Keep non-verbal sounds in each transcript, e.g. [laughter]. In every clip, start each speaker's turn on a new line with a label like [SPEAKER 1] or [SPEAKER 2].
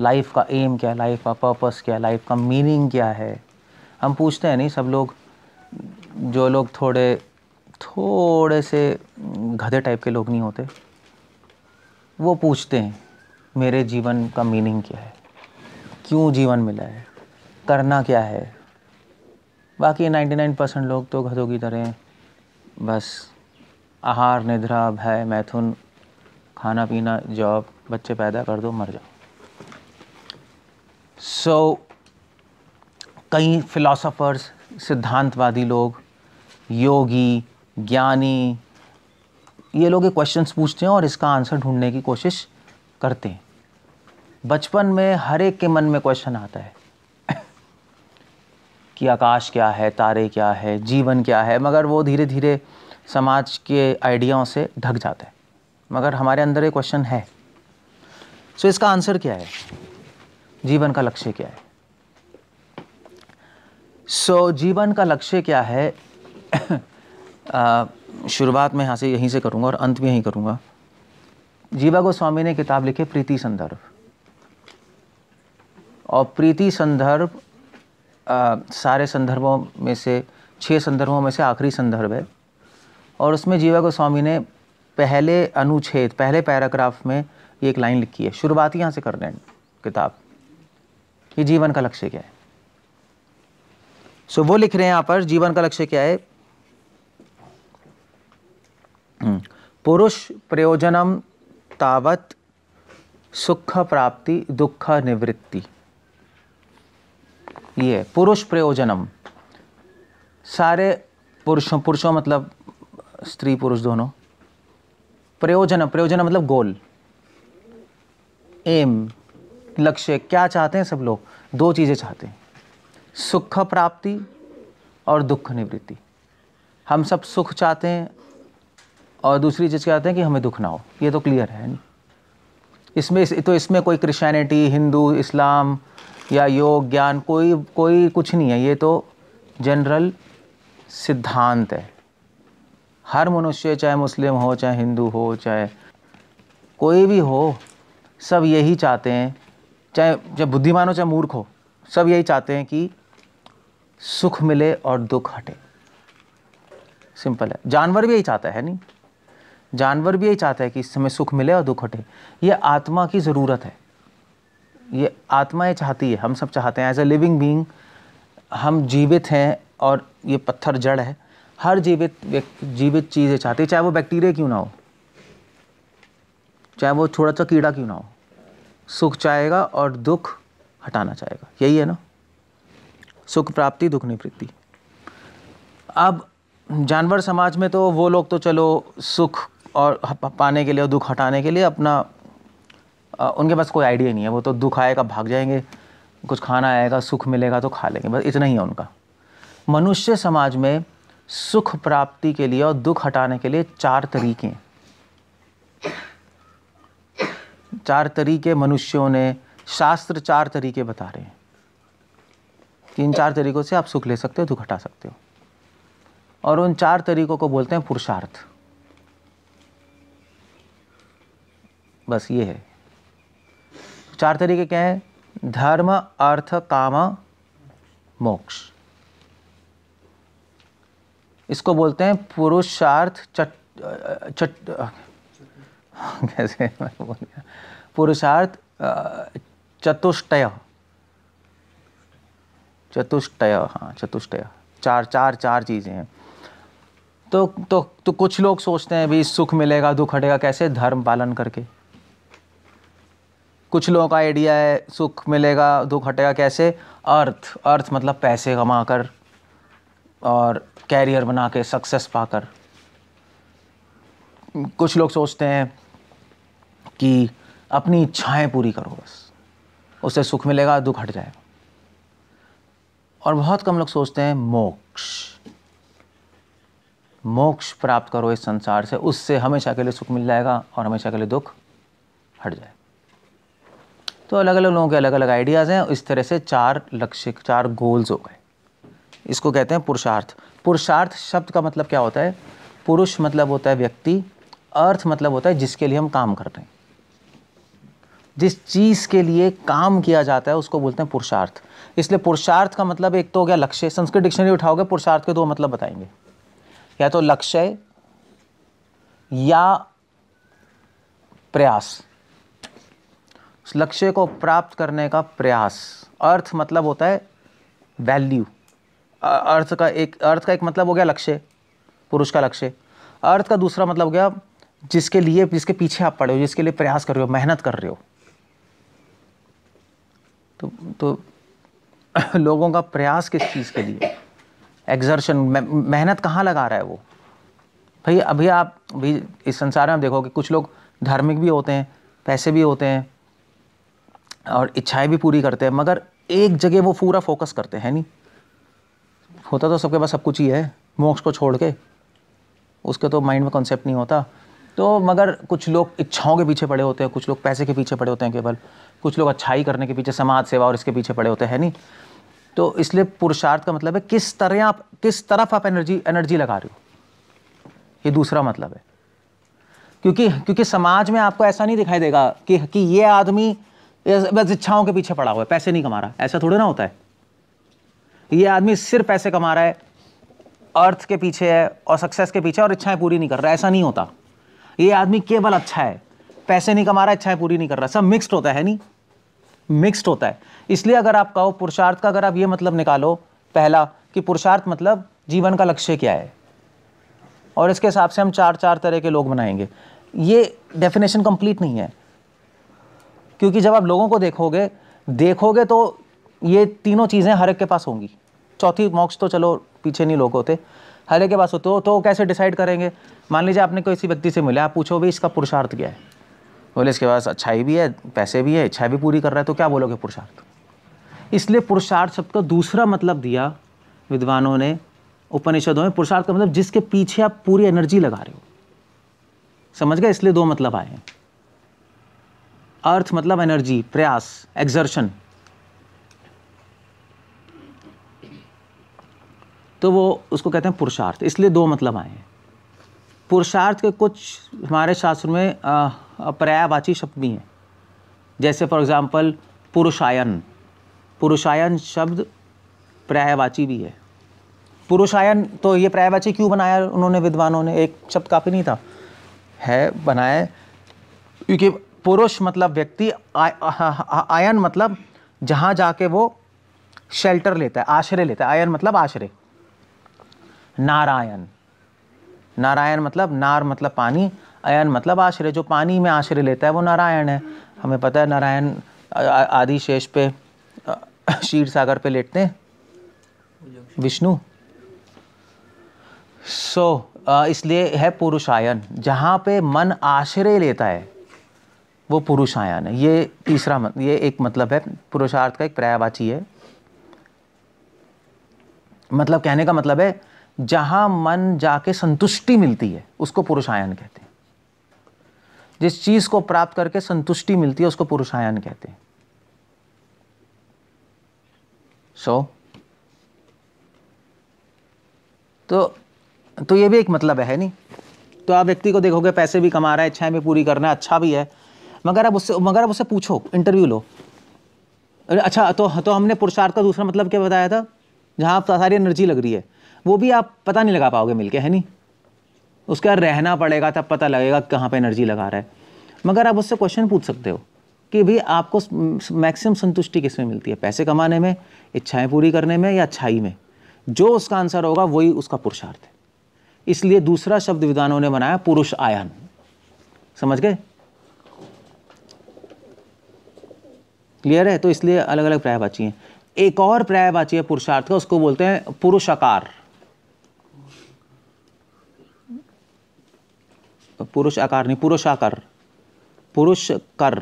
[SPEAKER 1] Life का M क्या है लाइफ का पर्पस क्या है लाइफ का मीनिंग क्या है हम पूछते हैं नहीं सब लोग जो लोग थोड़े थोड़े से गधे टाइप के लोग नहीं होते वो पूछते हैं मेरे जीवन का मीनिंग क्या है क्यों जीवन मिला है करना क्या है बाकी 99 परसेंट लोग तो घरों की तरह बस आहार निद्रा भय मैथुन खाना पीना जॉब बच्चे पैदा कर दो मर जाओ सो so, कई फिलोसोफर्स सिद्धांतवादी लोग योगी ज्ञानी ये लोग क्वेश्चंस पूछते हैं और इसका आंसर ढूंढने की कोशिश करते हैं बचपन में हर एक के मन में क्वेश्चन आता है [coughs] कि आकाश क्या है तारे क्या है जीवन क्या है मगर वो धीरे धीरे समाज के आइडियाओं से ढक जाता है मगर हमारे अंदर ये क्वेश्चन है सो so, इसका आंसर क्या है जीवन का लक्ष्य क्या है सो so, जीवन का लक्ष्य क्या है [coughs] शुरुआत में यहाँ से यहीं से करूँगा और अंत में यहीं करूँगा जीवा गोस्वामी ने किताब लिखी प्रीति संदर्भ और प्रीति संदर्भ सारे संदर्भों में से छः संदर्भों में से आखिरी संदर्भ है और उसमें जीवा गोस्वामी ने पहले अनुच्छेद पहले पैराग्राफ में ये एक लाइन लिखी है शुरुआत यहाँ से कर रहे हैं किताब कि जीवन का लक्ष्य क्या है सो so, वो लिख रहे हैं यहां पर जीवन का लक्ष्य क्या है हम्म। पुरुष प्रयोजनम तावत सुख प्राप्ति दुख निवृत्ति ये पुरुष प्रयोजनम सारे पुरुषों पुरुषों मतलब स्त्री पुरुष दोनों प्रयोजन प्रयोजन मतलब गोल एम लक्ष्य क्या चाहते हैं सब लोग दो चीज़ें चाहते हैं सुख प्राप्ति और दुख निवृत्ति हम सब सुख चाहते हैं और दूसरी चीज़ चाहते हैं कि हमें दुख ना हो ये तो क्लियर है नहीं इसमें इस, तो इसमें कोई क्रिश्चियनिटी हिंदू इस्लाम या योग ज्ञान कोई कोई कुछ नहीं है ये तो जनरल सिद्धांत है हर मनुष्य चाहे मुस्लिम हो चाहे हिंदू हो चाहे कोई भी हो सब यही चाहते हैं चाहे चाहे बुद्धिमान हो चाहे मूर्ख हो सब यही चाहते हैं कि सुख मिले और दुख हटे सिंपल है जानवर भी यही चाहता है नहीं जानवर भी यही चाहता है कि इस समय सुख मिले और दुख हटे ये आत्मा की ज़रूरत है ये आत्मा ये चाहती है हम सब चाहते हैं एज अ लिविंग बींग हम जीवित हैं और ये पत्थर जड़ है हर जीवित व्यक्ति जीवित चीज़ ये चाहती है चाहे वो बैक्टीरिया क्यों ना हो चाहे वो छोटा सा कीड़ा क्यों ना हो सुख चाहेगा और दुख हटाना चाहेगा यही है ना सुख प्राप्ति दुख निवृत्ति अब जानवर समाज में तो वो लोग तो चलो सुख और पाने के लिए और दुख हटाने के लिए अपना उनके पास कोई आइडिया नहीं है वो तो दुख आएगा भाग जाएंगे कुछ खाना आएगा सुख मिलेगा तो खा लेंगे बस इतना ही है उनका मनुष्य समाज में सुख प्राप्ति के लिए और दुख हटाने के लिए चार तरीके हैं चार तरीके मनुष्यों ने शास्त्र चार तरीके बता रहे हैं इन चार तरीकों से आप सुख ले सकते हो दुख हटा सकते हो और उन चार तरीकों को बोलते हैं पुरुषार्थ बस ये है चार तरीके क्या हैं धर्म अर्थ काम मोक्ष इसको बोलते हैं पुरुषार्थ चट चट कैसे बोल [laughs] गया पुरुषार्थ चतुष्टय चतुष्टय हाँ चतुष्टय चार चार चार चीज़ें हैं तो तो तो कुछ लोग सोचते हैं भाई सुख मिलेगा दुख हटेगा कैसे धर्म पालन करके कुछ लोगों का आइडिया है सुख मिलेगा दुख हटेगा कैसे अर्थ अर्थ मतलब पैसे कमा कर और कैरियर बना के सक्सेस पाकर कुछ लोग सोचते हैं कि अपनी इच्छाएं पूरी करो बस उससे सुख मिलेगा दुख हट जाएगा और बहुत कम लोग सोचते हैं मोक्ष मोक्ष प्राप्त करो इस संसार से उससे हमेशा के लिए सुख मिल जाएगा और हमेशा के लिए दुख हट जाएगा तो अलग अलग लोगों के अलग अलग आइडियाज़ हैं इस तरह से चार लक्ष्य चार गोल्स हो गए इसको कहते हैं पुरुषार्थ पुरुषार्थ शब्द का मतलब क्या होता है पुरुष मतलब होता है व्यक्ति अर्थ मतलब होता है जिसके लिए हम काम कर रहे हैं जिस चीज़ के लिए काम किया जाता है उसको बोलते हैं पुरुषार्थ इसलिए पुरुषार्थ का मतलब एक तो हो गया लक्ष्य संस्कृत डिक्शनरी उठाओगे पुरुषार्थ के दो मतलब बताएंगे या तो लक्ष्य या प्रयास उस लक्ष्य को प्राप्त करने का प्रयास अर्थ मतलब होता है वैल्यू अर्थ का एक अर्थ का एक मतलब हो गया लक्ष्य पुरुष का लक्ष्य अर्थ का दूसरा मतलब हो गया जिसके लिए जिसके पीछे आप पड़े हो जिसके लिए प्रयास कर रहे हो मेहनत कर रहे हो तो तो [laughs] लोगों का प्रयास किस चीज़ के लिए एग्जर्शन मेहनत कहाँ लगा रहा है वो भाई अभी आप भी इस संसार में आप देखोगे कुछ लोग धार्मिक भी होते हैं पैसे भी होते हैं और इच्छाएं भी पूरी करते हैं मगर एक जगह वो पूरा फोकस करते हैं नहीं होता तो सबके पास सब कुछ ही है मोक्ष को छोड़ के उसके तो माइंड में कॉन्सेप्ट नहीं होता तो मगर कुछ लोग इच्छाओं के पीछे पड़े होते हैं कुछ लोग पैसे के पीछे पड़े होते हैं केवल कुछ लोग अच्छाई करने के पीछे समाज सेवा और इसके पीछे पड़े होते हैं नहीं तो इसलिए पुरुषार्थ का मतलब है किस तरह आप किस तरफ आप एनर्जी एनर्जी लगा रहे हो ये दूसरा मतलब है क्योंकि क्योंकि समाज में आपको ऐसा नहीं दिखाई देगा कि कि ये आदमी बस इच्छाओं के पीछे पड़ा हुआ है पैसे नहीं कमा रहा ऐसा थोड़ा ना होता है ये आदमी सिर्फ पैसे कमा रहा है अर्थ के पीछे है और सक्सेस के पीछे और इच्छाएं पूरी नहीं कर रहा ऐसा नहीं होता ये आदमी केवल अच्छा है पैसे नहीं कमा रहा इच्छाएं पूरी नहीं कर रहा सब मिक्स्ड होता है नहीं मिक्स्ड होता है इसलिए अगर आप कहो पुरुषार्थ का अगर आप ये मतलब निकालो पहला कि पुरुषार्थ मतलब जीवन का लक्ष्य क्या है और इसके हिसाब से हम चार चार तरह के लोग बनाएंगे ये डेफिनेशन कंप्लीट नहीं है क्योंकि जब आप लोगों को देखोगे देखोगे तो ये तीनों चीज़ें हर एक के पास होंगी चौथी मॉक्स तो चलो पीछे नहीं लोग होते हर एक के पास होते हो तो कैसे डिसाइड करेंगे मान लीजिए आपने कोई किसी व्यक्ति से मिले आप पूछो भाई इसका पुरुषार्थ क्या है बोले इसके पास अच्छाई भी है पैसे भी है इच्छा भी पूरी कर रहा है तो क्या बोलोगे पुरुषार्थ इसलिए पुरुषार्थ शब्द का दूसरा मतलब दिया विद्वानों ने उपनिषदों में पुरुषार्थ का मतलब जिसके पीछे आप पूरी एनर्जी लगा रहे हो समझ गए इसलिए दो मतलब आए हैं अर्थ मतलब एनर्जी प्रयास एग्जर्शन तो वो उसको कहते हैं पुरुषार्थ इसलिए दो मतलब आए हैं पुरुषार्थ के कुछ हमारे शास्त्र में पर्यायवाची शब्द भी हैं जैसे फॉर एग्ज़ाम्पल पुरुषायन पुरुषायन शब्द पर्यायवाची भी है पुरुषायन तो ये पर्यायवाची क्यों बनाया उन्होंने विद्वानों ने एक शब्द काफ़ी नहीं था है बनाया क्योंकि पुरुष मतलब व्यक्ति आयन मतलब जहाँ जाके वो शेल्टर लेता है आश्रय लेता है आयन मतलब आश्रय नारायण नारायण मतलब नार मतलब पानी अयन मतलब आश्रय जो पानी में आश्रय लेता है वो नारायण है हमें पता है नारायण आदि शेष पे क्षीर सागर पे लेटते हैं विष्णु सो so, इसलिए है पुरुषायन जहाँ पे मन आश्रय लेता है वो पुरुषायन है ये तीसरा मत, ये एक मतलब है पुरुषार्थ का एक पर्यावाची है मतलब कहने का मतलब है जहाँ मन जाके संतुष्टि मिलती है उसको पुरुषायन कहते हैं जिस चीज को प्राप्त करके संतुष्टि मिलती है उसको पुरुषायन कहते हैं सो so, तो तो ये भी एक मतलब है नहीं तो आप व्यक्ति को देखोगे पैसे भी कमा रहा है इच्छाएं भी पूरी करना है अच्छा भी है मगर अब उससे मगर अब उससे पूछो इंटरव्यू लो अरे अच्छा तो तो हमने पुरुषार्थ का दूसरा मतलब क्या बताया था जहाँ आप सारी एनर्जी लग रही है वो भी आप पता नहीं लगा पाओगे मिलके है नहीं उसके बाद रहना पड़ेगा तब पता लगेगा कहाँ पर एनर्जी लगा रहा है मगर आप उससे क्वेश्चन पूछ सकते हो कि भाई आपको मैक्सिमम संतुष्टि किस में मिलती है पैसे कमाने में इच्छाएं पूरी करने में या अच्छाई में जो उसका आंसर होगा वही उसका पुरुषार्थ है इसलिए दूसरा शब्द विद्वानों ने बनाया पुरुष आयन समझ गए क्लियर है तो इसलिए अलग अलग प्रायवाची हैं एक और प्रायवाची है पुरुषार्थ का उसको बोलते हैं पुरुषाकार पुरुष आकार नहीं पुरुषाकर पुरुष कर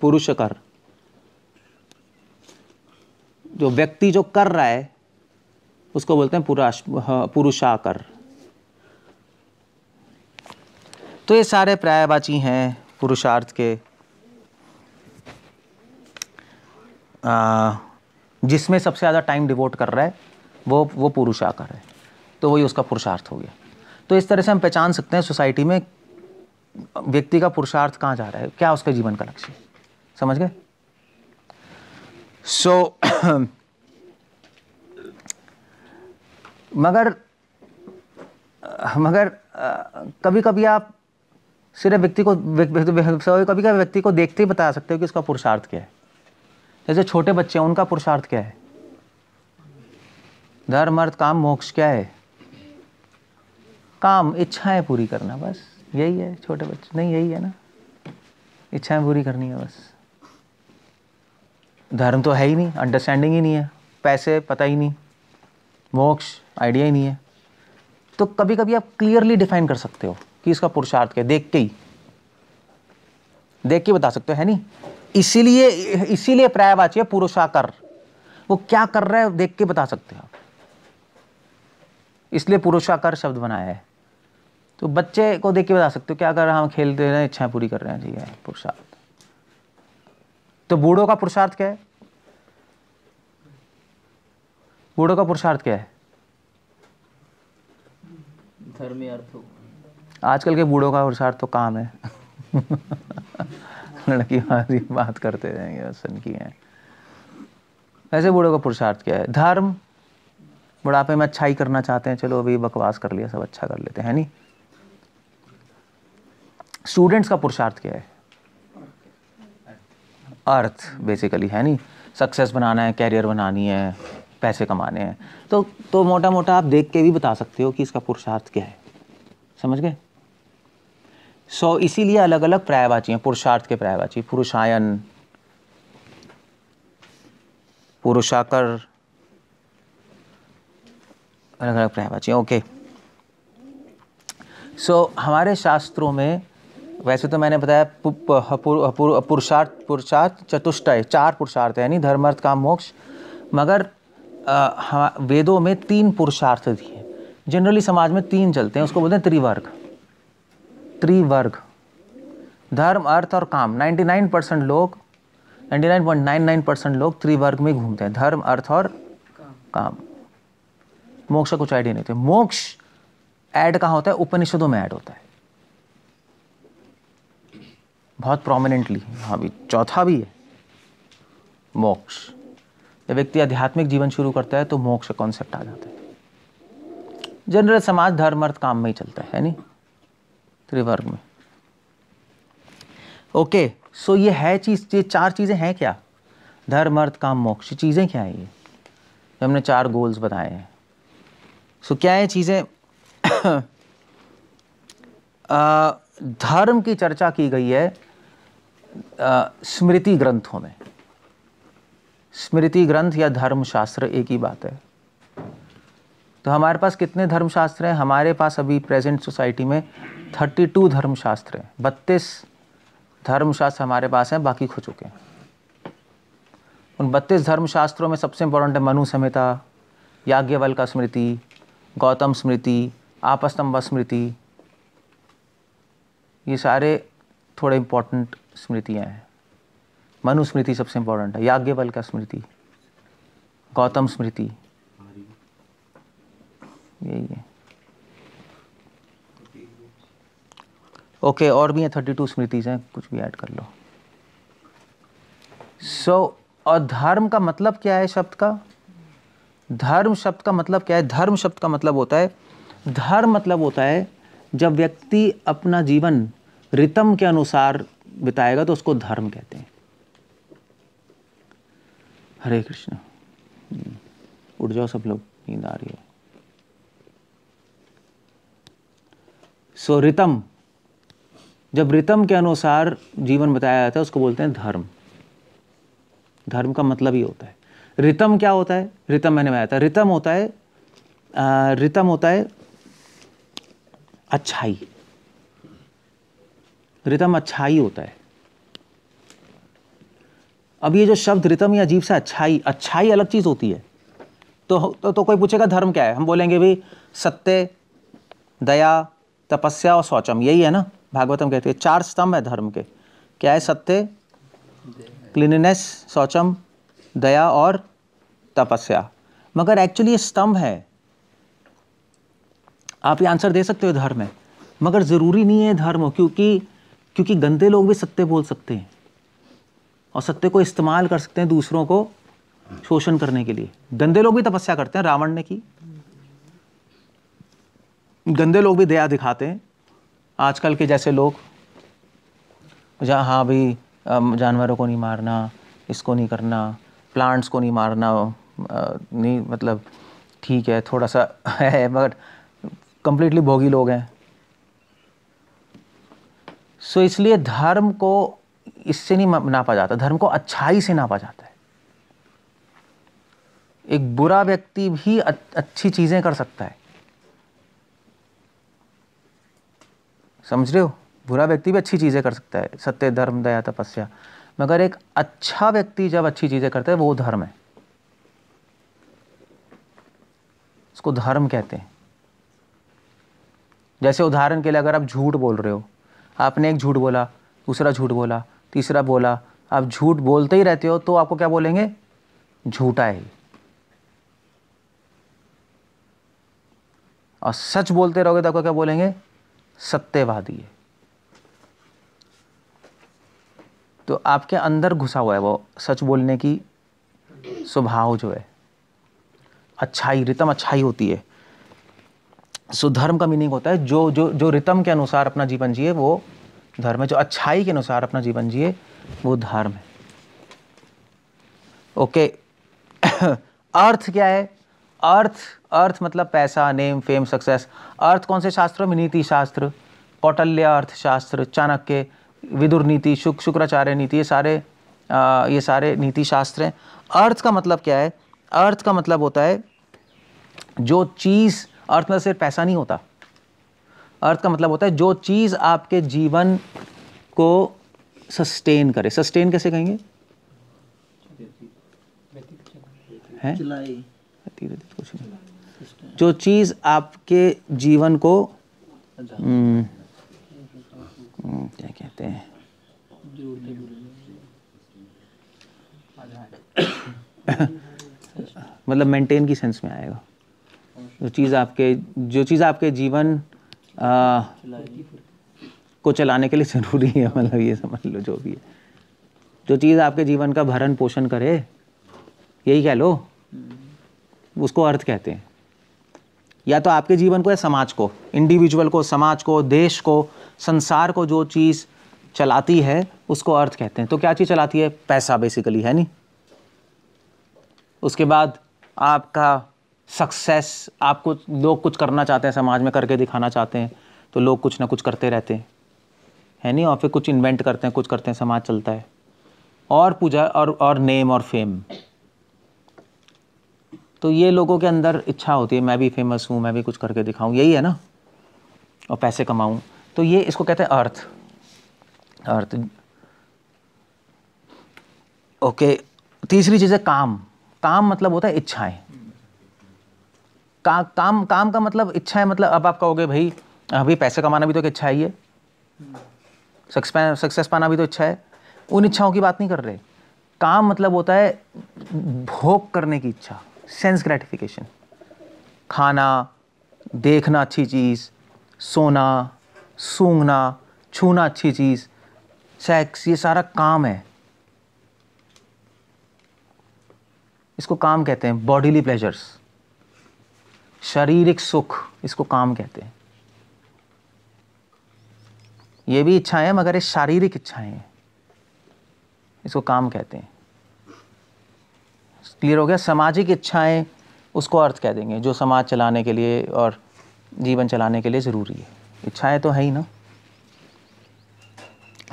[SPEAKER 1] पुरुष कर जो व्यक्ति जो कर रहा है उसको बोलते हैं पुराश पुरुषाकर तो ये सारे पर्यायवाची हैं पुरुषार्थ के जिसमें सबसे ज़्यादा टाइम डिवोट कर रहा है वो वो पुरुषाकर है तो वही उसका पुरुषार्थ हो गया तो इस तरह से हम पहचान सकते हैं सोसाइटी में व्यक्ति का पुरुषार्थ कहाँ जा रहा है क्या उसके जीवन का लक्ष्य समझ गए सो so, मगर मगर कभी कभी आप सिर्फ व्यक्ति को कभी कभी व्यक्ति को देखते ही बता सकते हो कि उसका पुरुषार्थ क्या है जैसे छोटे बच्चे हैं उनका पुरुषार्थ क्या है धर्म अर्थ काम मोक्ष क्या है काम इच्छाएं पूरी करना बस यही है छोटे बच्चे नहीं यही है ना इच्छाएं पूरी करनी है बस धर्म तो है ही नहीं अंडरस्टैंडिंग ही नहीं है पैसे पता ही नहीं मोक्ष आइडिया ही नहीं है तो कभी कभी आप क्लियरली डिफाइन कर सकते हो कि इसका पुरुषार्थ क्या देख के ही देख के बता सकते हो है नहीं इसीलिए इसीलिए प्रायवाची है पुरुषाकर वो क्या कर रहा है देख के बता सकते हो इसलिए पुरुषाकर शब्द बनाया है तो बच्चे को देख के बता सकते हो क्या अगर हम खेलते रहे इच्छाएं पूरी कर रहे हैं ठीक है हाँ, पुरुषार्थ तो बूढ़ों का पुरुषार्थ क्या है बूढ़ों का पुरुषार्थ क्या है आजकल के बूढ़ों का पुरुषार्थ तो काम है [laughs] लड़की वाली बात करते रहेंगे सन की है ऐसे बूढ़ों का पुरुषार्थ क्या है धर्म बुढ़ापे में अच्छाई करना चाहते हैं चलो अभी बकवास कर लिया सब अच्छा कर लेते हैं नहीं स्टूडेंट्स का पुरुषार्थ क्या है अर्थ बेसिकली है नहीं सक्सेस बनाना है कैरियर बनानी है पैसे कमाने हैं तो तो मोटा मोटा आप देख के भी बता सकते हो कि इसका पुरुषार्थ क्या है समझ गए सो so, इसीलिए अलग अलग प्रायवाची हैं पुरुषार्थ के प्रायवाची पुरुषायन पुरुषाकर अलग अलग प्रायवाची ओके सो so, हमारे शास्त्रों में वैसे तो मैंने बताया पुरुषार्थ पुरुषार्थ चतुष्ट चार पुरुषार्थ यानी धर्म अर्थ काम मोक्ष मगर आ, वेदों में तीन पुरुषार्थ दिए जनरली समाज में तीन चलते हैं उसको बोलते हैं त्रिवर्ग त्रिवर्ग धर्म अर्थ और काम 99 परसेंट लोग 99.99 परसेंट लोग त्रिवर्ग में घूमते हैं धर्म अर्थ और काम मोक्ष का कुछ आइडिया नहीं होता मोक्ष ऐड कहाँ होता है उपनिषदों में ऐड होता है बहुत प्रोमिनेंटली हाँ भी चौथा भी है मोक्ष जब व्यक्ति आध्यात्मिक जीवन शुरू करता है तो मोक्ष का कॉन्सेप्ट आ जाता है जनरल समाज धर्म अर्थ काम में ही चलता है नहीं त्रिवर्ग में ओके सो ये है चीज़ ये चार चीज़ें हैं क्या धर्म अर्थ काम मोक्ष चीज़ें क्या है ये हमने चार गोल्स बताए हैं सो क्या ये चीज़ें [coughs] धर्म की चर्चा की गई है स्मृति ग्रंथों में स्मृति ग्रंथ या धर्मशास्त्र एक ही बात है तो हमारे पास कितने धर्मशास्त्र हैं हमारे पास अभी प्रेजेंट सोसाइटी में 32 धर्मशास्त्र हैं बत्तीस धर्मशास्त्र हमारे पास हैं बाकी खो चुके हैं उन बत्तीस धर्मशास्त्रों में सबसे इम्पोर्टेंट है मनु संहिता याज्ञवल का स्मृति गौतम स्मृति आपस्तम्भ स्मृति ये सारे थोड़े इंपॉर्टेंट स्मृतियां हैं मनुस्मृति सबसे इंपॉर्टेंट है याज्ञवल का स्मृति गौतम स्मृति यही है ओके okay, और भी हैं थर्टी टू स्मृतिज हैं कुछ भी ऐड कर लो सो so, और धर्म का मतलब क्या है शब्द का धर्म शब्द का मतलब क्या है धर्म शब्द का मतलब होता है धर्म मतलब होता है जब व्यक्ति अपना जीवन रितम के अनुसार बिताएगा तो उसको धर्म कहते हैं हरे कृष्ण हम्म, उठ जाओ सब लोग नींद आ रही हो सो so, रितम जब रितम के अनुसार जीवन बताया जाता है उसको बोलते हैं धर्म धर्म का मतलब ही होता है रितम क्या होता है रितम मैंने बताया था रितम होता है रितम होता है अच्छाई रितम अच्छाई होता है अब ये जो शब्द रितम या अजीब सा अच्छाई अच्छाई अलग चीज़ होती है तो तो, तो कोई पूछेगा धर्म क्या है हम बोलेंगे भाई सत्य दया तपस्या और शौचम यही है ना भागवतम कहते हैं चार स्तंभ है धर्म के क्या है सत्य क्लीननेस शौचम दया और तपस्या मगर एक्चुअली ये स्तंभ है आप ये आंसर दे सकते हो धर्म है मगर ज़रूरी नहीं है धर्म क्योंकि क्योंकि गंदे लोग भी सत्य बोल सकते हैं और सत्य को इस्तेमाल कर सकते हैं दूसरों को शोषण करने के लिए गंदे लोग भी तपस्या करते हैं रावण ने की गंदे लोग भी दया दिखाते हैं आजकल के जैसे लोग जहाँ हाँ भाई जानवरों को नहीं मारना इसको नहीं करना प्लांट्स को नहीं मारना नहीं मतलब ठीक है थोड़ा सा [laughs] है मगर कंप्लीटली भोगी लोग हैं सो इसलिए धर्म को इससे नहीं नापा जाता धर्म को अच्छाई से नापा जाता है एक बुरा व्यक्ति भी अच्छी चीज़ें कर सकता है समझ रहे हो बुरा व्यक्ति भी अच्छी चीज़ें कर सकता है सत्य धर्म दया तपस्या मगर एक अच्छा व्यक्ति जब अच्छी चीज़ें करता है वो धर्म है उसको धर्म कहते हैं जैसे उदाहरण के लिए अगर आप झूठ बोल रहे हो आपने एक झूठ बोला दूसरा झूठ बोला तीसरा बोला आप झूठ बोलते ही रहते हो तो आपको क्या बोलेंगे झूठा है और सच बोलते रहोगे तो आपको क्या बोलेंगे सत्यवादी है तो आपके अंदर घुसा हुआ है वो सच बोलने की स्वभाव जो है अच्छाई रितम अच्छाई होती है सो धर्म का मीनिंग होता है जो जो जो रितम के अनुसार अपना जीवन जिए वो धर्म है जो अच्छाई के अनुसार अपना जीवन जिए वो धर्म है ओके [coughs] अर्थ क्या है अर्थ अर्थ मतलब पैसा नेम फेम सक्सेस अर्थ कौन से शास्त्र में नीति शास्त्र कौटल्य अर्थशास्त्र चाणक्य विदुर नीति शुक शुक्राचार्य नीति ये सारे आ, ये सारे नीति शास्त्र हैं अर्थ का मतलब क्या है अर्थ का मतलब होता है जो चीज़ अर्थ में सिर्फ पैसा नहीं होता अर्थ का मतलब होता है जो चीज़ आपके जीवन को सस्टेन करे सस्टेन कैसे कहेंगे है जो चीज़ आपके जीवन को अच्छा। हम्म, हम्म, क्या कहते हैं [coughs] मतलब मेंटेन की सेंस में आएगा जो चीज़ आपके जो चीज़ आपके जीवन आ, को चलाने के लिए ज़रूरी है मतलब ये समझ लो जो भी है जो चीज़ आपके जीवन का भरण पोषण करे यही कह लो उसको अर्थ कहते हैं या तो आपके जीवन को या समाज को इंडिविजुअल को समाज को देश को संसार को जो चीज़ चलाती है उसको अर्थ कहते हैं तो क्या चीज़ चलाती है पैसा बेसिकली है नहीं उसके बाद आपका सक्सेस आप कुछ लोग कुछ करना चाहते हैं समाज में करके दिखाना चाहते हैं तो लोग कुछ ना कुछ करते रहते हैं है नहीं और फिर कुछ इन्वेंट करते हैं कुछ करते हैं समाज चलता है और पूजा और और नेम और फेम तो ये लोगों के अंदर इच्छा होती है मैं भी फेमस हूँ मैं भी कुछ करके दिखाऊँ यही है ना और पैसे कमाऊँ तो ये इसको कहते हैं अर्थ अर्थ ओके तीसरी चीज़ है काम काम मतलब होता है इच्छाएं का, काम काम का मतलब इच्छा है मतलब अब आप कहोगे भाई अभी पैसे कमाना भी तो एक इच्छा ही है सक्सेस सक्सेस पाना भी तो इच्छा है उन इच्छाओं की बात नहीं कर रहे काम मतलब होता है भोग करने की इच्छा सेंस ग्रेटिफिकेशन खाना देखना अच्छी चीज़ सोना सूंघना छूना अच्छी चीज़ सेक्स ये सारा काम है इसको काम कहते हैं बॉडीली प्लेजर्स शारीरिक सुख इसको काम कहते हैं ये भी इच्छाएं मगर ये शारीरिक इच्छाएं हैं इसको काम कहते हैं क्लियर हो गया सामाजिक इच्छाएं उसको अर्थ कह देंगे जो समाज चलाने के लिए और जीवन चलाने के लिए ज़रूरी है इच्छाएं तो है ही ना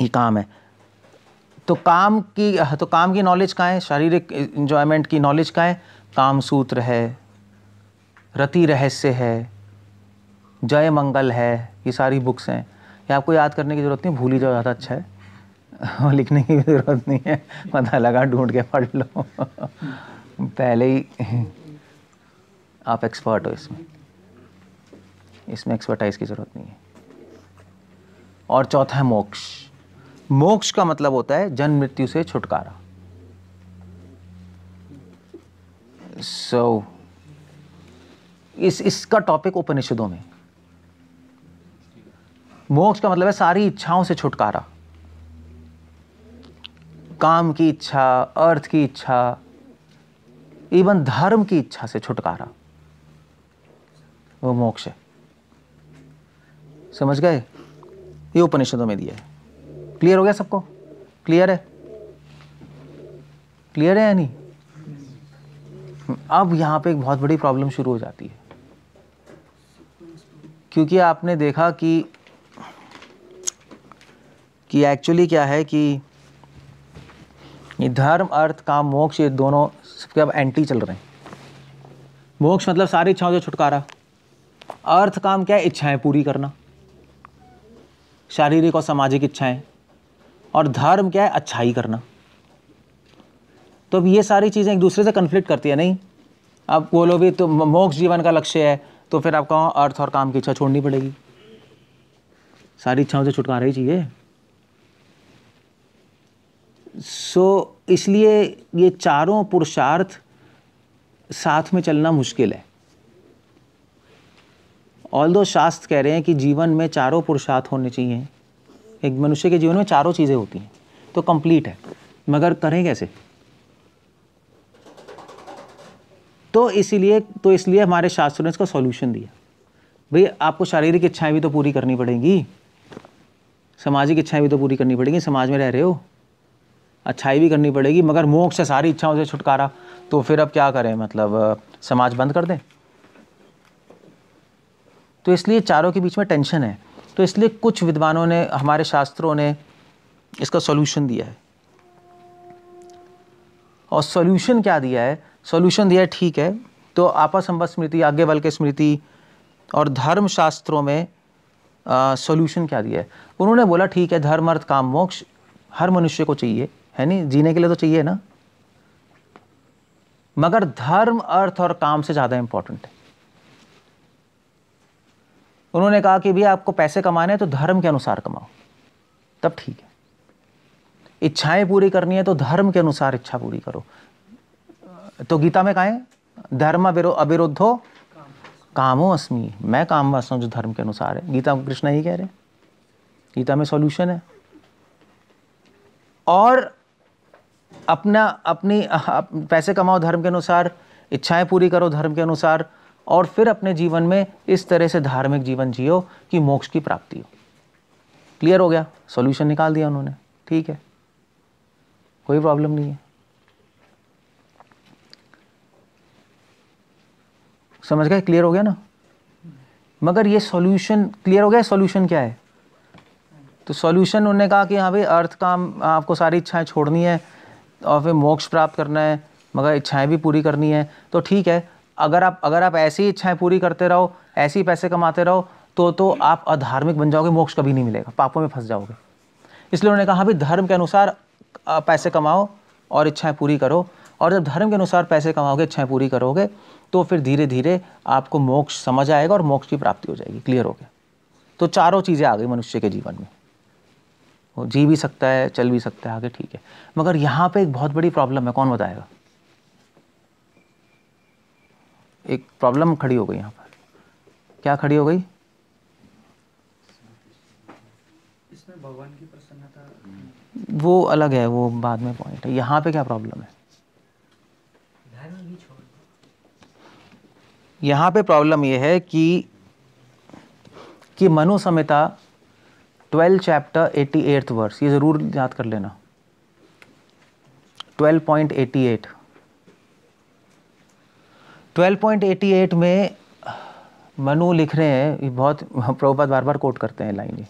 [SPEAKER 1] ये काम है तो काम की तो काम की नॉलेज का है शारीरिक इंजॉयमेंट की नॉलेज का है काम सूत्र है रति रहस्य है जय मंगल है ये सारी बुक्स हैं ये आपको याद करने की ज़रूरत नहीं भूल ही जाओ ज़्यादा अच्छा है और लिखने की भी ज़रूरत नहीं है पता लगा ढूंढ के पढ़ लो पहले ही आप एक्सपर्ट हो इसमें इसमें एक्सपर्टाइज की ज़रूरत नहीं है और चौथा है मोक्ष मोक्ष का मतलब होता है जन्म मृत्यु से छुटकारा सो so, इस इसका टॉपिक उपनिषदों में मोक्ष का मतलब है सारी इच्छाओं से छुटकारा काम की इच्छा अर्थ की इच्छा इवन धर्म की इच्छा से छुटकारा वो मोक्ष है समझ गए ये उपनिषदों में दिया है क्लियर हो गया सबको क्लियर है क्लियर है या नहीं अब यहां पे एक बहुत बड़ी प्रॉब्लम शुरू हो जाती है क्योंकि आपने देखा कि कि एक्चुअली क्या है कि ये धर्म अर्थ काम मोक्ष ये दोनों सबके अब एंटी चल रहे हैं मोक्ष मतलब सारी इच्छाओं से छुटकारा अर्थ काम क्या है इच्छाएं पूरी करना शारीरिक और सामाजिक इच्छाएं और धर्म क्या है अच्छाई करना तो अब ये सारी चीज़ें एक दूसरे से कन्फ्लिक्ट करती है नहीं अब बोलो भी तो मोक्ष जीवन का लक्ष्य है तो फिर आपको अर्थ और काम की इच्छा छोड़नी पड़ेगी सारी इच्छाओं से छुटकारा ही चाहिए सो so, इसलिए ये चारों पुरुषार्थ साथ में चलना मुश्किल है ऑल दो शास्त्र कह रहे हैं कि जीवन में चारों पुरुषार्थ होने चाहिए एक मनुष्य के जीवन में चारों चीज़ें होती हैं तो कंप्लीट है मगर करें कैसे तो इसीलिए तो इसलिए हमारे शास्त्रों ने इसका सॉल्यूशन दिया भाई आपको शारीरिक इच्छाएं भी तो पूरी करनी पड़ेंगी सामाजिक इच्छाएं भी तो पूरी करनी पड़ेगी समाज में रह रहे हो अच्छाई भी करनी पड़ेगी मगर मोक्ष से सारी इच्छाओं से छुटकारा तो फिर अब क्या करें मतलब समाज बंद कर दें तो इसलिए चारों के बीच में टेंशन है तो इसलिए कुछ विद्वानों ने हमारे शास्त्रों ने इसका सॉल्यूशन दिया है और सॉल्यूशन क्या दिया है सॉल्यूशन दिया ठीक है तो आपा संबंध स्मृति बल के स्मृति और धर्म शास्त्रों में सॉल्यूशन क्या दिया है उन्होंने बोला ठीक है धर्म अर्थ काम मोक्ष हर मनुष्य को चाहिए है नहीं जीने के लिए तो चाहिए ना मगर धर्म अर्थ और काम से ज़्यादा इंपॉर्टेंट है उन्होंने कहा कि भैया आपको पैसे कमाने हैं तो धर्म के अनुसार कमाओ तब ठीक है इच्छाएं पूरी करनी है तो धर्म के अनुसार इच्छा पूरी करो तो गीता में कहा धर्म अविरुद्धो कामो अस्मी मैं काम वासना जो धर्म के अनुसार है गीता को कृष्ण ही कह रहे गीता में सॉल्यूशन है और अपना अपनी अप, पैसे कमाओ धर्म के अनुसार इच्छाएं पूरी करो धर्म के अनुसार और फिर अपने जीवन में इस तरह से धार्मिक जीवन जियो कि मोक्ष की प्राप्ति हो क्लियर हो गया सॉल्यूशन निकाल दिया उन्होंने ठीक है कोई प्रॉब्लम नहीं है समझ गए क्लियर हो गया ना मगर ये सॉल्यूशन क्लियर हो गया सॉल्यूशन क्या है तो सॉल्यूशन उन्होंने कहा कि हाँ भाई अर्थ काम आपको सारी इच्छाएं छोड़नी है और फिर मोक्ष प्राप्त करना है मगर इच्छाएं भी पूरी करनी है तो ठीक है अगर आप अगर आप ऐसी इच्छाएं पूरी करते रहो ऐसे पैसे कमाते रहो तो तो आप अधार्मिक बन जाओगे मोक्ष कभी नहीं मिलेगा पापों में फंस जाओगे इसलिए उन्होंने कहा हाँ भाई धर्म के अनुसार पैसे कमाओ और इच्छाएं पूरी करो और जब धर्म के अनुसार पैसे कमाओगे इच्छाएं पूरी करोगे तो फिर धीरे धीरे आपको मोक्ष समझ आएगा और मोक्ष की प्राप्ति हो जाएगी क्लियर हो गया तो चारों चीज़ें आ गई मनुष्य के जीवन में वो जी भी सकता है चल भी सकता है आगे ठीक है मगर यहाँ पे एक बहुत बड़ी प्रॉब्लम है कौन बताएगा एक प्रॉब्लम खड़ी हो गई यहाँ पर क्या खड़ी हो गई इसमें भगवान की प्रसन्नता वो अलग है वो बाद में पॉइंट है यहाँ पे क्या प्रॉब्लम है यहाँ पे प्रॉब्लम ये है कि कि Manu Samhita twelve chapter eighty eighth verse ये ज़रूर याद कर लेना twelve point eighty eight twelve point eighty eight में मनु लिख रहे हैं ये बहुत प्रभुपात बार बार कोट करते हैं लाइन ये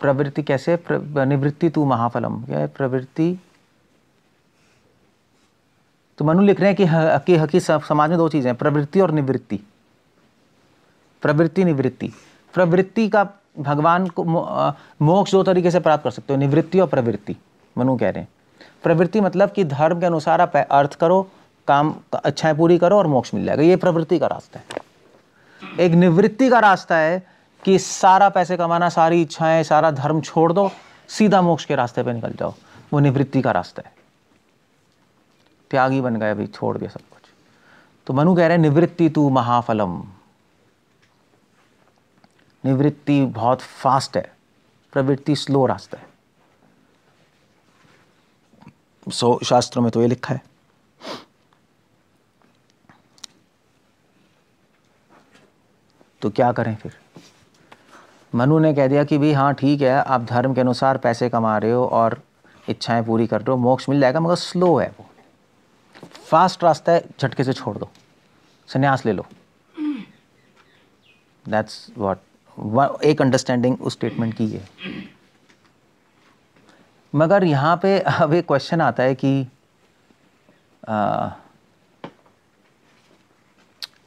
[SPEAKER 1] प्रवृत्ति कैसे प्र, निवृत्ति तू महाफलम क्या प्रवृत्ति तो मनु लिख रहे हैं कि हकी हकी समाज में दो चीज़ें हैं प्रवृत्ति और निवृत्ति प्रवृत्ति निवृत्ति प्रवृत्ति का भगवान को मोक्ष दो तरीके से प्राप्त कर सकते हो निवृत्ति और प्रवृत्ति मनु कह रहे हैं प्रवृत्ति मतलब कि धर्म के अनुसार आप अर्थ करो काम अच्छाएं पूरी करो और मोक्ष मिल जाएगा ये प्रवृत्ति का रास्ता है एक निवृत्ति का रास्ता है कि सारा पैसे कमाना सारी इच्छाएं सारा धर्म छोड़ दो सीधा मोक्ष के रास्ते पे निकल जाओ वो निवृत्ति का रास्ता है त्यागी बन गए अभी छोड़ दिया सब कुछ तो मनु कह रहे निवृत्ति तू महाफलम निवृत्ति बहुत फास्ट है प्रवृत्ति स्लो रास्ता है सो शास्त्रों में तो ये लिखा है तो क्या करें फिर मनु ने कह दिया कि भाई हाँ ठीक है आप धर्म के अनुसार पैसे कमा रहे हो और इच्छाएं पूरी कर रहे हो मोक्ष मिल जाएगा मगर स्लो है वो फास्ट रास्ता है झटके से छोड़ दो संन्यास ले लो दैट्स वॉट एक अंडरस्टैंडिंग उस स्टेटमेंट की है मगर यहाँ पे अब एक क्वेश्चन आता है कि आ,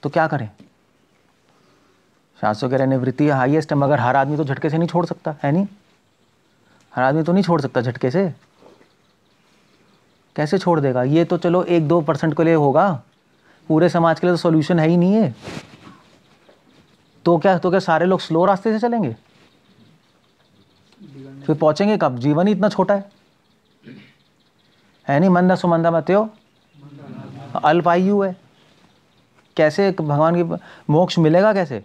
[SPEAKER 1] तो क्या करें शास्त्रों कह रहे निवृत्ति हाइएस्ट है मगर हर आदमी तो झटके से नहीं छोड़ सकता है नहीं हर आदमी तो नहीं छोड़ सकता झटके से कैसे छोड़ देगा ये तो चलो एक दो परसेंट के लिए होगा पूरे समाज के लिए तो सोल्यूशन है ही नहीं है तो क्या तो क्या सारे लोग स्लो रास्ते से चलेंगे फिर पहुंचेंगे कब जीवन ही इतना छोटा है है नहीं मंदा सुमंदा मत्यो आयु है कैसे भगवान की मोक्ष मिलेगा कैसे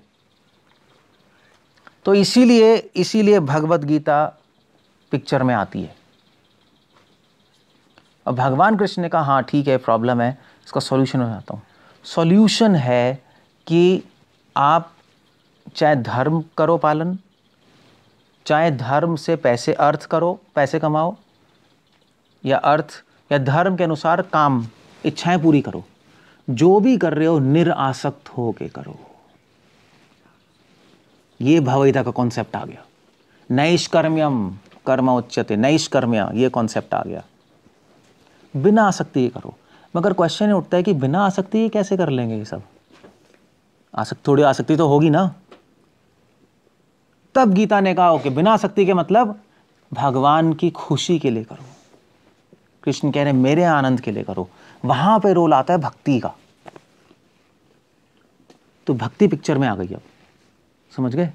[SPEAKER 1] तो इसीलिए इसीलिए भगवत गीता पिक्चर में आती है अब भगवान कृष्ण ने कहा हाँ ठीक है प्रॉब्लम है इसका सॉल्यूशन हो जाता हूँ सॉल्यूशन है कि आप चाहे धर्म करो पालन चाहे धर्म से पैसे अर्थ करो पैसे कमाओ या अर्थ या धर्म के अनुसार काम इच्छाएं पूरी करो जो भी कर रहे हो निरासक्त हो के करो ये भवैदा का कॉन्सेप्ट आ गया नैष्कर्म्यम कर्म उच्चते नैष्कर्म्य ये कॉन्सेप्ट आ गया बिना आसक्ति के करो मगर क्वेश्चन उठता है कि बिना आसक्ति के कैसे कर लेंगे ये सब आसक्ति थोड़ी आसक्ति तो होगी ना तब गीता ने कहा ओके बिना आसक्ति के मतलब भगवान की खुशी के लिए करो कृष्ण कह रहे मेरे आनंद के लिए करो वहां पे रोल आता है भक्ति का तो भक्ति पिक्चर में आ गई अब समझ गए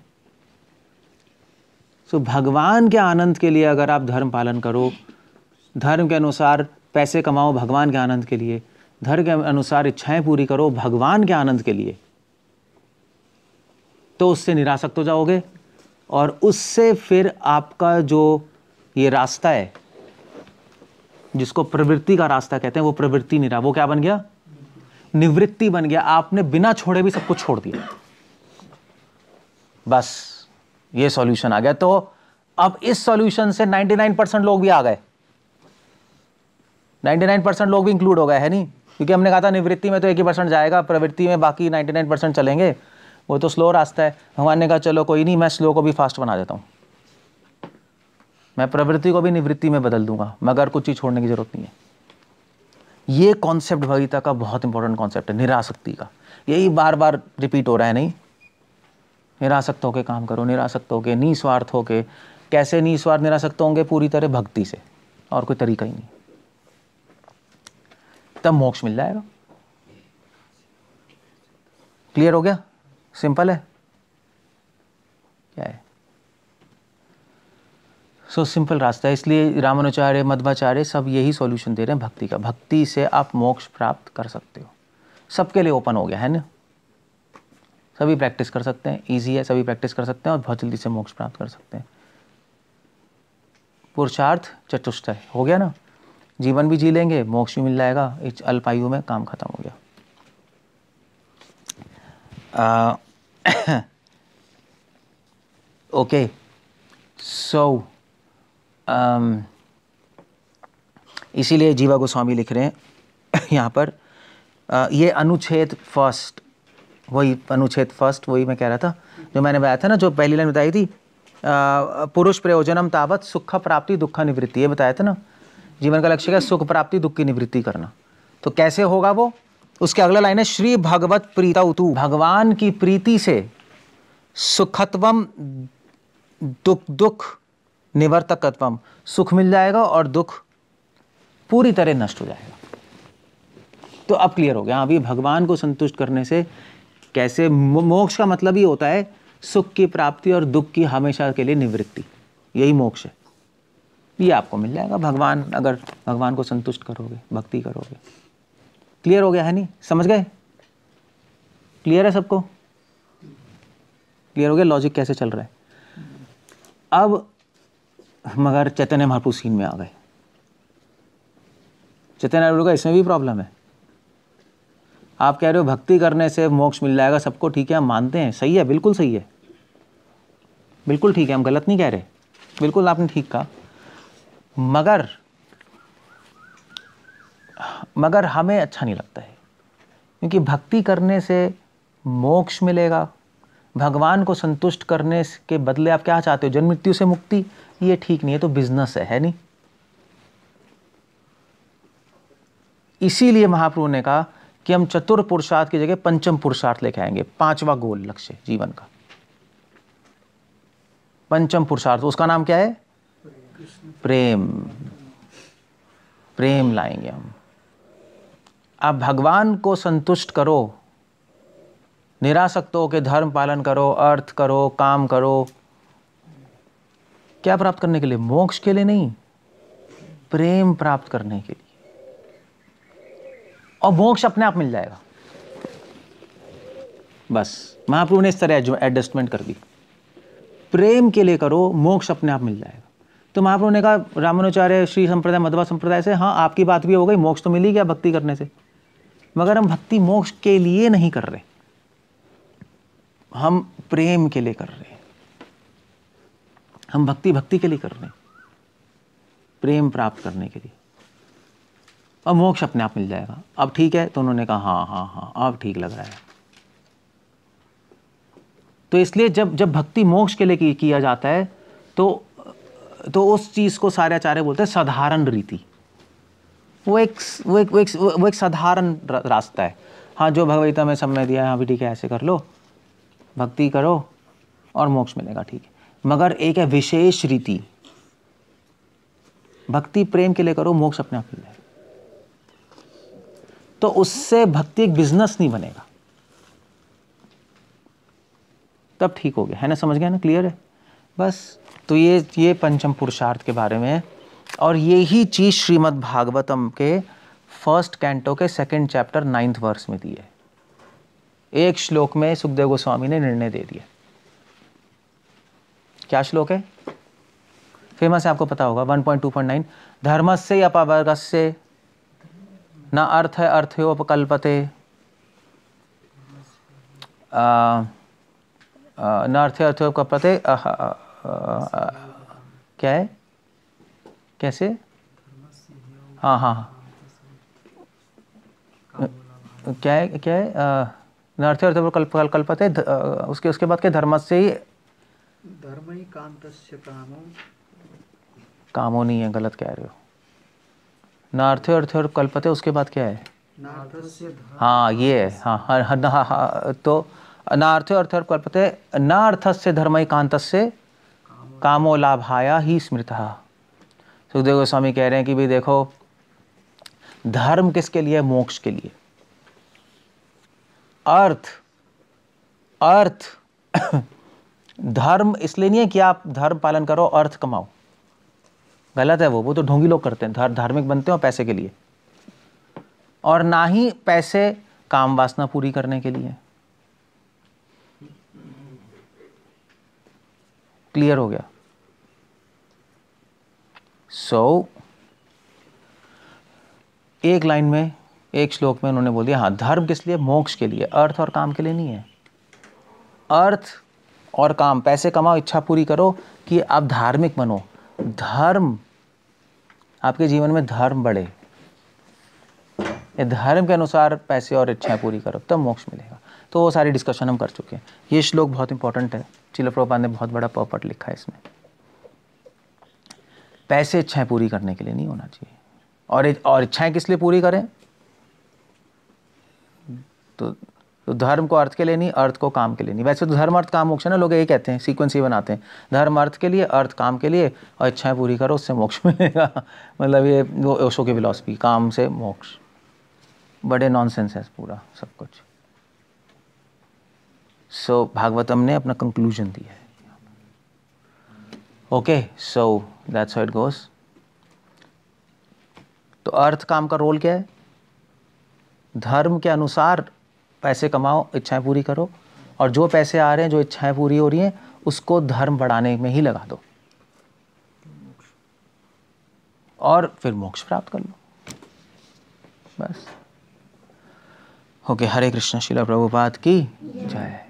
[SPEAKER 1] सो भगवान के आनंद के लिए अगर आप धर्म पालन करो धर्म के अनुसार पैसे कमाओ भगवान के आनंद के लिए धर्म के अनुसार इच्छाएं पूरी करो भगवान के आनंद के लिए तो उससे निराशक्त हो जाओगे और उससे फिर आपका जो ये रास्ता है जिसको प्रवृत्ति का रास्ता कहते हैं वो प्रवृत्ति निरा वो क्या बन गया निवृत्ति बन गया आपने बिना छोड़े भी सब कुछ छोड़ दिया बस ये सॉल्यूशन आ गया तो अब इस सॉल्यूशन से 99 परसेंट लोग भी आ गए 99 परसेंट लोग भी इंक्लूड हो गए है नहीं क्योंकि हमने कहा था निवृत्ति में तो एक ही परसेंट जाएगा प्रवृत्ति में बाकी 99 परसेंट चलेंगे वो तो स्लो रास्ता है भगवान ने कहा चलो कोई नहीं मैं स्लो को भी फास्ट बना देता हूँ मैं प्रवृत्ति को भी निवृत्ति में बदल दूंगा मगर कुछ चीज़ छोड़ने की ज़रूरत नहीं है ये कॉन्सेप्ट भगीता का बहुत इंपॉर्टेंट कॉन्सेप्ट है निरासक्ति का यही बार बार रिपीट हो रहा है नहीं निरासक्त होकर काम करो निराशक्त होके निस्वार्थ होके कैसे निस्वार्थ निरासक्त होंगे पूरी तरह भक्ति से और कोई तरीका ही नहीं तब मोक्ष मिल जाएगा क्लियर हो गया सिंपल है क्या है सो so, सिंपल रास्ता है इसलिए रामानुचार्य मध्वाचार्य सब यही सॉल्यूशन दे रहे हैं भक्ति का भक्ति से आप मोक्ष प्राप्त कर सकते हो सबके लिए ओपन हो गया है ना सभी प्रैक्टिस कर सकते हैं इजी है सभी प्रैक्टिस कर सकते हैं और बहुत जल्दी से मोक्ष प्राप्त कर सकते हैं पुरुषार्थ चतुष्टय हो गया ना जीवन भी जी लेंगे मोक्ष भी मिल जाएगा इस अल्पायु में काम खत्म हो गया ओके सो [coughs] um, इसीलिए जीवा गोस्वामी लिख रहे हैं [coughs] यहाँ पर आ, ये अनुच्छेद फर्स्ट वही अनुच्छेद फर्स्ट वही मैं कह रहा था जो मैंने बताया था ना जो पहली लाइन बताई थी पुरुष प्रयोजनम तावत सुख प्राप्ति दुख निवृत्ति ये बताया था ना जीवन का लक्ष्य क्या सुख प्राप्ति दुख की निवृत्ति करना तो कैसे होगा वो उसके अगला लाइन है श्री भगवत प्रीता उतु भगवान की प्रीति से सुखत्वम दुख दुख निवर्तकत्वम सुख मिल जाएगा और दुख पूरी तरह नष्ट हो जाएगा तो अब क्लियर हो गया अभी भगवान को संतुष्ट करने से कैसे मोक्ष का मतलब ही होता है सुख की प्राप्ति और दुख की हमेशा के लिए निवृत्ति यही मोक्ष है ये आपको मिल जाएगा भगवान अगर भगवान को संतुष्ट करोगे भक्ति करोगे क्लियर हो गया है नहीं समझ गए क्लियर है सबको क्लियर हो गया लॉजिक कैसे चल रहा है अब मगर चैतन्य महापुर सीन में आ गए चैतन्य महापुर का इसमें भी प्रॉब्लम है आप कह रहे हो भक्ति करने से मोक्ष मिल जाएगा सबको ठीक है हम मानते हैं सही है बिल्कुल सही है बिल्कुल ठीक है हम गलत नहीं कह रहे बिल्कुल आपने ठीक कहा मगर मगर हमें अच्छा नहीं लगता है क्योंकि भक्ति करने से मोक्ष मिलेगा भगवान को संतुष्ट करने के बदले आप क्या चाहते हो जन्म मृत्यु से मुक्ति ये ठीक नहीं है तो बिजनेस है है नहीं इसीलिए महाप्रभु ने कहा कि हम चतुर पुरुषार्थ की जगह पंचम पुरुषार्थ लेके आएंगे पांचवा गोल लक्ष्य जीवन का पंचम पुरुषार्थ उसका नाम क्या है प्रेम प्रेम लाएंगे हम आप भगवान को संतुष्ट करो हो के धर्म पालन करो अर्थ करो काम करो क्या प्राप्त करने के लिए मोक्ष के लिए नहीं प्रेम प्राप्त करने के लिए और मोक्ष अपने आप मिल जाएगा बस महाप्रभु ने इस तरह एडजस्टमेंट कर दी प्रेम के लिए करो मोक्ष अपने आप मिल जाएगा तो महाप्रभु ने कहा रामानुचार्य श्री संप्रदाय मधुबा संप्रदाय से हाँ आपकी बात भी हो गई मोक्ष तो मिली क्या भक्ति करने से मगर हम भक्ति मोक्ष के लिए नहीं कर रहे हम प्रेम के लिए कर रहे हम भक्ति भक्ति के लिए कर रहे प्रेम प्राप्त करने के लिए और मोक्ष अपने आप मिल जाएगा अब ठीक है तो उन्होंने कहा हाँ हाँ हाँ अब ठीक लग रहा है तो इसलिए जब जब भक्ति मोक्ष के लिए किया जाता है तो तो उस चीज़ को सारे आचार्य बोलते हैं साधारण रीति वो एक वो एक वो एक, वो एक साधारण रास्ता है हाँ जो भगवता में समय दिया है हाँ ठीक है ऐसे कर लो भक्ति करो और मोक्ष मिलेगा ठीक है मगर एक है विशेष रीति भक्ति प्रेम के लिए करो मोक्ष अपने आप मिल तो उससे भक्ति एक बिजनेस नहीं बनेगा तब ठीक हो गया है ना समझ गया ना क्लियर है बस तो ये ये पंचम पुरुषार्थ के बारे में है और यही चीज़ श्रीमद् भागवतम के फर्स्ट कैंटो के सेकंड चैप्टर नाइन्थ वर्स में दी है एक श्लोक में सुखदेव गोस्वामी ने निर्णय दे दिया क्या श्लोक है फेमस है आपको पता होगा 1.2.9 धर्म से अपावर्ग से न अर्थ है अर्थयोपकल्पते न अर्थ अर्थयोपकल्पते क्या है कैसे हाँ, हाँ हाँ क्या है क्या है नर्थ अर्थ कल्प कल्पते उसके उसके बाद क्या धर्म से ही धर्म ही कांतस्य कामो कामो नहीं है गलत कह रहे हो नर्थ अर्थ और कल्पते उसके बाद क्या है हाँ ये हाँ हाँ, हाँ, हाँ, हाँ तो नार्थ अर्थ और कल्पते नार्थस्य धर्म कांतस्य कामो लाभाया ही स्मृत सुखदेव गोस्वामी कह रहे हैं कि भाई देखो धर्म किसके लिए मोक्ष के लिए अर्थ अर्थ धर्म इसलिए नहीं है कि आप धर्म पालन करो अर्थ कमाओ गलत है वो वो तो ढोंगी लोग करते हैं धर्म धार्मिक बनते हो पैसे के लिए और ना ही पैसे काम वासना पूरी करने के लिए क्लियर हो गया सो so, एक लाइन में एक श्लोक में उन्होंने बोल दिया हाँ धर्म किस लिए मोक्ष के लिए अर्थ और काम के लिए नहीं है अर्थ और काम पैसे कमाओ इच्छा पूरी करो कि आप धार्मिक बनो धर्म आपके जीवन में धर्म बढ़े धर्म के अनुसार पैसे और इच्छाएं पूरी करो तब मोक्ष मिलेगा तो वो सारी डिस्कशन हम कर चुके हैं ये श्लोक बहुत इंपॉर्टेंट है चिलो प्रभुपाद ने बहुत बड़ा पर्पट लिखा है इसमें पैसे इच्छाएं पूरी करने के लिए नहीं होना चाहिए और और इच्छाएं किस लिए पूरी करें तो तो धर्म को अर्थ के लिए नहीं अर्थ को काम के लिए नहीं वैसे तो धर्म अर्थ काम मोक्ष ना लोग यही कहते हैं सीक्वेंस ही बनाते हैं धर्म अर्थ के लिए अर्थ काम के लिए और इच्छाएं पूरी करो उससे मोक्ष [laughs] मिलेगा मतलब ये वो ओशो की फिलोसफी काम से मोक्ष बड़े नॉनसेंस है पूरा सब कुछ सो so, भागवतम ने अपना कंक्लूजन दिया है okay so that's it goes तो अर्थ काम का रोल क्या है धर्म के अनुसार पैसे कमाओ इच्छाएं पूरी करो और जो पैसे आ रहे हैं जो इच्छाएं पूरी हो रही हैं उसको धर्म बढ़ाने में ही लगा दो और फिर मोक्ष प्राप्त कर लो बस ओके हरे कृष्ण शिला प्रभुपाद की जय